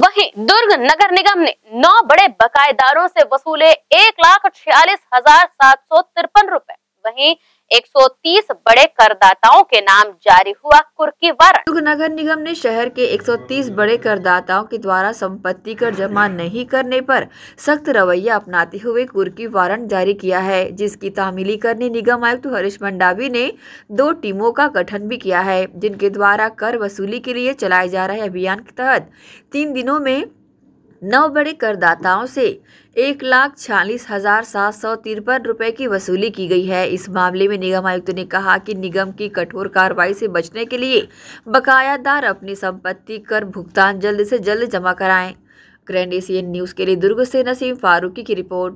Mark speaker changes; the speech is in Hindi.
Speaker 1: वहीं दुर्ग नगर निगम ने नौ बड़े बकायेदारों से वसूले एक लाख छियालीस हजार सात सौ तिरपन रूपए वही 130 बड़े करदाताओं के नाम जारी हुआ कुर्की वारंट नगर
Speaker 2: निगम ने शहर के 130 बड़े करदाताओं के द्वारा संपत्ति कर जमा नहीं करने पर सख्त रवैया अपनाते हुए कुर्की वारंट जारी किया है जिसकी तामीली करने निगम आयुक्त हरीश मंडावी ने दो टीमों का गठन भी किया है जिनके द्वारा कर वसूली के लिए चलाए जा रहे अभियान के तहत तीन दिनों में नौ बड़े करदाताओं से एक लाख छियालीस हज़ार सात सौ तिरपन रुपये की वसूली की गई है इस मामले में निगम आयुक्त ने कहा कि निगम की कठोर कार्रवाई से बचने के लिए बकायादार अपनी संपत्ति कर भुगतान जल्द से जल्द जमा कराएं ग्रैंड एशियन न्यूज़ के लिए दुर्ग से नसीम फारूकी की रिपोर्ट